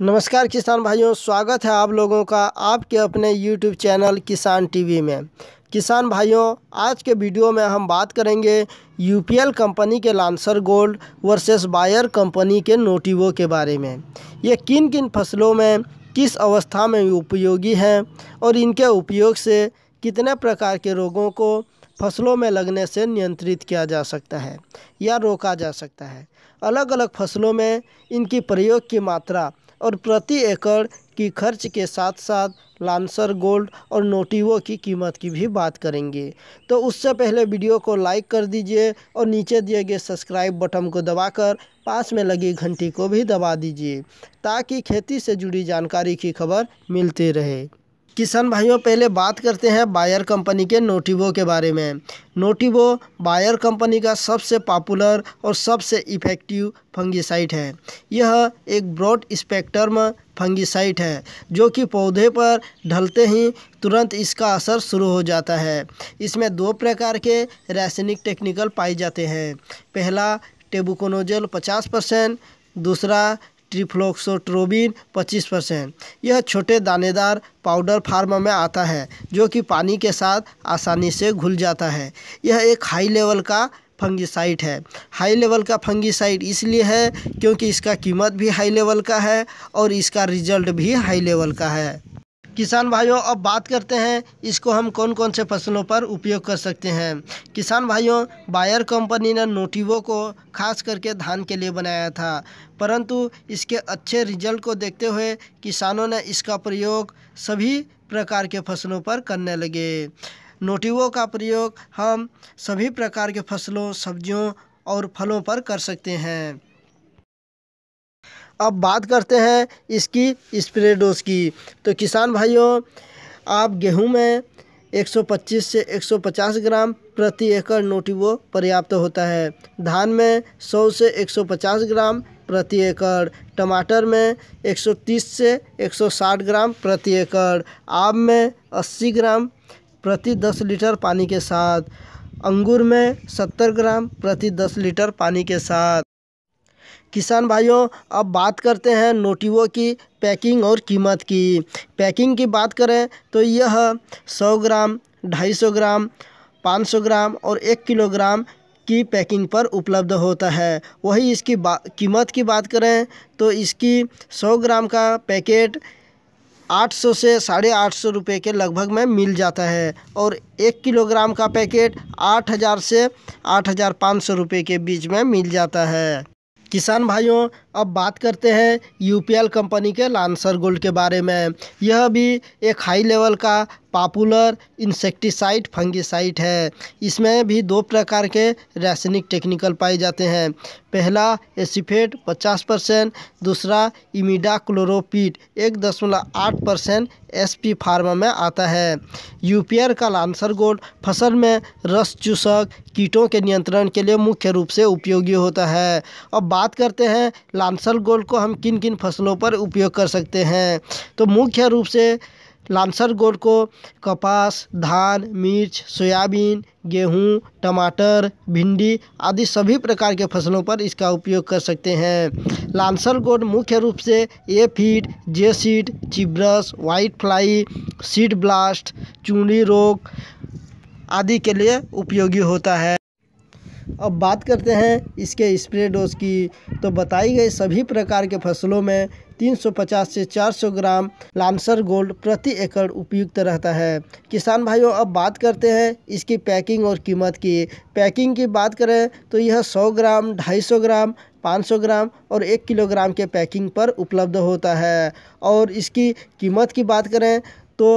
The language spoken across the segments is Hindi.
नमस्कार किसान भाइयों स्वागत है आप लोगों का आपके अपने यूट्यूब चैनल किसान टीवी में किसान भाइयों आज के वीडियो में हम बात करेंगे यूपीएल कंपनी के Lancer gold versus Bayer company के नोटिवो के बारे में ये किन किन फसलों में किस अवस्था में उपयोगी हैं और इनके उपयोग से कितने प्रकार के रोगों को फसलों में लगने से नियंत्रित किया जा सकता है या रोका जा सकता है अलग अलग फसलों में इनकी प्रयोग की मात्रा और प्रति एकड़ की खर्च के साथ साथ लांसर गोल्ड और नोटिवो की कीमत की भी बात करेंगे तो उससे पहले वीडियो को लाइक कर दीजिए और नीचे दिए गए सब्सक्राइब बटन को दबाकर पास में लगी घंटी को भी दबा दीजिए ताकि खेती से जुड़ी जानकारी की खबर मिलती रहे किसान भाइयों पहले बात करते हैं बायर कंपनी के नोटिवो के बारे में नोटिवो बायर कंपनी का सबसे पॉपुलर और सबसे इफ़ेक्टिव फंगिसाइट है यह एक ब्रॉड स्पेक्ट्रम फंगिसाइट है जो कि पौधे पर ढलते ही तुरंत इसका असर शुरू हो जाता है इसमें दो प्रकार के रासायनिक टेक्निकल पाए जाते हैं पहला टेबुकोनोजल पचास परसेंट दूसरा ट्रिफ्लोक्सोट्रोबिन 25 परसेंट यह छोटे दानेदार पाउडर फार्म में आता है जो कि पानी के साथ आसानी से घुल जाता है यह एक हाई लेवल का फंगिसाइड है हाई लेवल का फंगिसाइड इसलिए है क्योंकि इसका कीमत भी हाई लेवल का है और इसका रिजल्ट भी हाई लेवल का है किसान भाइयों अब बात करते हैं इसको हम कौन कौन से फसलों पर उपयोग कर सकते हैं किसान भाइयों बायर कंपनी ने नोटिवो को खास करके धान के लिए बनाया था परंतु इसके अच्छे रिजल्ट को देखते हुए किसानों ने इसका प्रयोग सभी प्रकार के फसलों पर करने लगे नोटिवो का प्रयोग हम सभी प्रकार के फसलों सब्जियों और फलों पर कर सकते हैं अब बात करते हैं इसकी स्प्रे डोज की तो किसान भाइयों आप गेहूं में 125 से 150 ग्राम प्रति एकड़ नोटिवो पर्याप्त तो होता है धान में 100 से 150 ग्राम प्रति एकड़ टमाटर में 130 से 160 ग्राम प्रति एकड़ आम में 80 ग्राम प्रति 10 लीटर पानी के साथ अंगूर में 70 ग्राम प्रति 10 लीटर पानी के साथ किसान भाइयों अब बात करते हैं नोटिवो की पैकिंग और कीमत की पैकिंग की बात करें तो यह सौ ग्राम ढाई सौ ग्राम पाँच सौ ग्राम और एक किलोग्राम की पैकिंग पर उपलब्ध होता है वही इसकी कीमत की बात करें तो इसकी सौ ग्राम का पैकेट आठ सौ से साढ़े आठ सौ रुपये के लगभग में मिल जाता है और एक किलोग्राम का पैकेट आठ हज़ार से आठ हज़ार पाँच सौ रुपये के बीच में मिल जाता है किसान भाइयों अब बात करते हैं यू कंपनी के लांसर गोल्ड के बारे में यह भी एक हाई लेवल का पॉपुलर इंसेक्टिसाइड फंगिसाइड है इसमें भी दो प्रकार के रासायनिक टेक्निकल पाए जाते हैं पहला एसिफेट 50 परसेंट दूसरा इमिडा क्लोरोपीट एक दशमलव आठ परसेंट एस पी फार्मा में आता है यूपीआर का लांसर गोल्ड फसल में रस चूसक कीटों के नियंत्रण के लिए मुख्य रूप से उपयोगी होता है अब बात करते हैं लामसल गोल को हम किन किन फसलों पर उपयोग कर सकते हैं तो मुख्य रूप से लामसर गोल को कपास धान मिर्च सोयाबीन गेहूं, टमाटर भिंडी आदि सभी प्रकार के फसलों पर इसका उपयोग कर सकते हैं लामसर गोल मुख्य रूप से ए फीट जे सीड चिब्रस वाइट फ्लाई सीड ब्लास्ट चूड़ी रोग आदि के लिए उपयोगी होता है अब बात करते हैं इसके स्प्रे डोज की तो बताई गई सभी प्रकार के फसलों में 350 से 400 ग्राम लांसर गोल्ड प्रति एकड़ उपयुक्त रहता है किसान भाइयों अब बात करते हैं इसकी पैकिंग और कीमत की पैकिंग की बात करें तो यह 100 ग्राम 250 ग्राम 500 ग्राम और 1 किलोग्राम के पैकिंग पर उपलब्ध होता है और इसकी कीमत की बात करें तो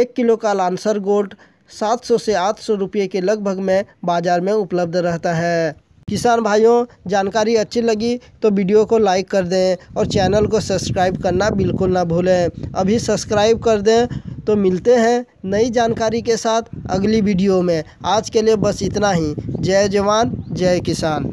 एक किलो का लांसर गोल्ड 700 से 800 रुपये के लगभग में बाज़ार में उपलब्ध रहता है किसान भाइयों जानकारी अच्छी लगी तो वीडियो को लाइक कर दें और चैनल को सब्सक्राइब करना बिल्कुल ना भूलें अभी सब्सक्राइब कर दें तो मिलते हैं नई जानकारी के साथ अगली वीडियो में आज के लिए बस इतना ही जय जवान जय किसान